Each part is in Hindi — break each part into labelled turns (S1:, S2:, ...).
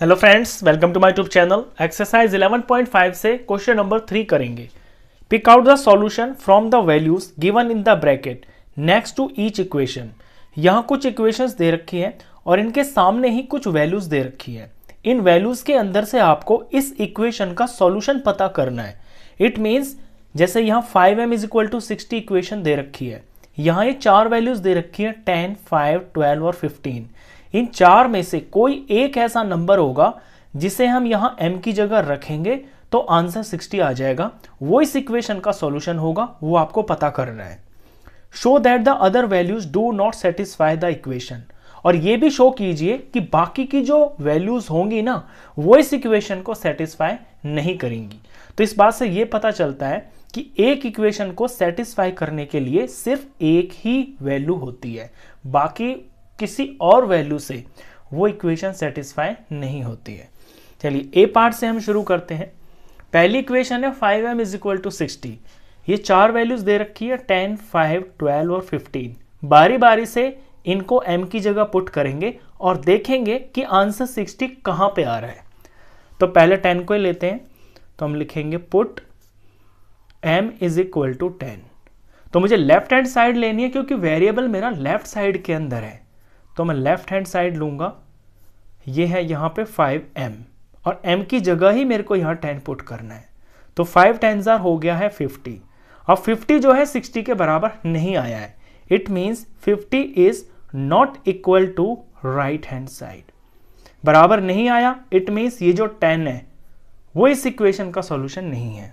S1: hello friends welcome to my tube channel exercise 11.5 से क्वेश्चन नंबर थ्री करेंगे pick out the solution from the values given in the bracket next to each equation यहाँ कुछ इक्वेशंस दे रखी हैं और इनके सामने ही कुछ वैल्यूज दे रखी है इन वैल्यूज के अंदर से आपको इस इक्वेशन का सोल्यूशन पता करना है इट मीन्स जैसे यहाँ फाइव एम इक्वेशन दे रखी है यहाँ ये चार वैल्यूज दे रखी है टेन फाइव ट्वेल्व और फिफ्टीन इन चार में से कोई एक ऐसा नंबर होगा जिसे हम यहां m की जगह रखेंगे तो आंसर 60 आ जाएगा वो इस इक्वेशन का सॉल्यूशन होगा वो आपको पता करना है show that the other values do not satisfy the equation और ये भी शो कीजिए कि बाकी की जो वैल्यूज होंगी ना वो इस इक्वेशन को सेटिस्फाई नहीं करेंगी तो इस बात से ये पता चलता है कि एक इक्वेशन को सेटिस्फाई करने के लिए सिर्फ एक ही वैल्यू होती है बाकी किसी और वैल्यू से वो इक्वेशन सेटिस्फाई नहीं होती है चलिए ए पार्ट से हम शुरू करते हैं पहली इक्वेशन है five M is equal to sixty ये चार वैल्यूज दे रखी है टेन फाइव ट्वेल्व और फिफ्टीन बारी बारी से इनको एम की जगह पुट करेंगे और देखेंगे कि आंसर सिक्सटी कहाँ पे आ रहा है तो पहले टेन को ही लेते हैं तो हम लिखेंगे put M is equal to ten तो मुझे लेफ्ट हैंड साइड लेनी है क्योंकि वेरिएबल मेरा लेफ्ट साइड के अंदर है तो मैं लेफ्ट हैंड साइड लूँगा ये है यहाँ पे 5m और m की जगह ही मेरे को यहाँ टेन पुट करना है तो 5 टेन जार हो गया है 50 अब 50 जो है 60 के बराबर नहीं आया है it means 50 is not equal to right hand side बराबर नहीं आया इट मीन्स ये जो 10 है वो इस इक्वेशन का सॉल्यूशन नहीं है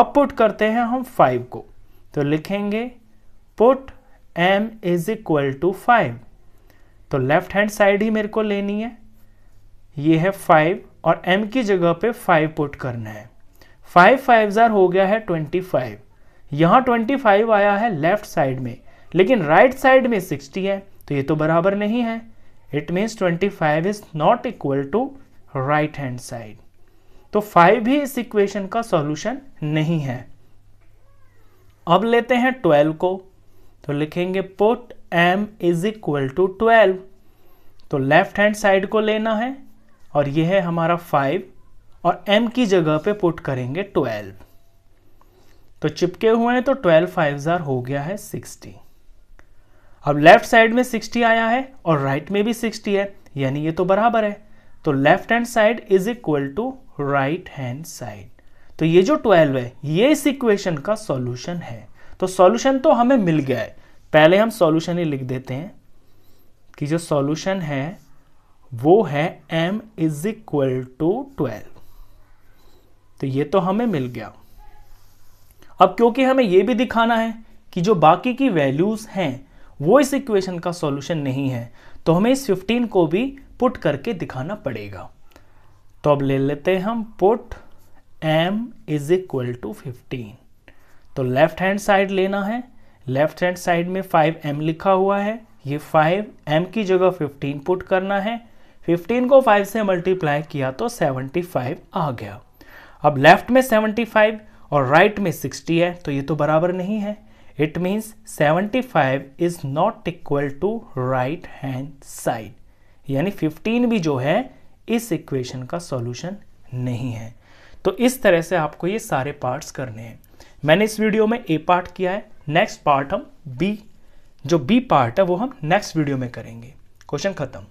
S1: अब पुट करते हैं हम 5 को तो लिखेंगे put m is equal to five तो लेफ्ट हैंड साइड ही मेरे को लेनी है ये है फाइव और एम की जगह पे फाइव पुट करना है फाइव फाइव ज़ार हो गया है ट्वेंटी फाइव यहाँ ट्वेंटी फाइव आया है लेफ्ट साइड में लेकिन राइट right साइड में सिक्सटी है तो ये तो बराबर नहीं है it means twenty five is not equal to right hand side तो फाइव भी इस इक्वेशन का सॉल्यूशन नहीं है अब लेते हैं ट्वेल्व को तो लिखेंगे put M is equal to twelve तो लेफ्ट हैंड साइड को लेना है और यह है हमारा फाइव और एम की जगह पे पुट करेंगे ट्वेल्व तो चिपके हुए हैं तो ट्वेल्व फाइव जार हो गया है सिक्सटी अब लेफ्ट साइड में सिक्सटी आया है और राइट right में भी सिक्सटी है यानी ये तो बराबर है तो left hand side is equal to right hand side तो ये जो ट्वेल्व है ये इस इक्वेशन का सॉल्यूशन है तो सॉल्यूशन तो हमें मिल गया है पहले हम सॉल्यूशन ही लिख देते हैं कि जो सॉल्यूशन है वो है m is equal to twelve तो ये तो हमें मिल गया अब क्योंकि हमें ये भी दिखाना है कि जो बाकी की वैल्यूज हैं वो इस इक्वेशन का सॉल्यूशन नहीं है तो हमें इस 15 को भी पुट करके दिखाना पड़ेगा तो अब ले लेते हैं हम put m is equal to fifteen तो लेफ्ट हैंड साइड लेना है लेफ्ट हैंड साइड में 5m लिखा हुआ है ये 5m की जगह 15 पुट करना है 15 को 5 से मल्टीप्लाई किया तो 75 आ गया अब लेफ्ट में 75 और राइट right में 60 है तो ये तो बराबर नहीं है it means 75 is not equal to right hand side यानी 15 भी जो है इस इक्वेशन का सॉल्यूशन नहीं है तो इस तरह से आपको ये सारे पार्ट्स करने हैं मैंने इस वीडियो में ए पार्ट किया है नेक्स्ट पार्ट हम बी जो बी पार्ट है वो हम नेक्स्ट वीडियो में करेंगे क्वेश्चन खत्म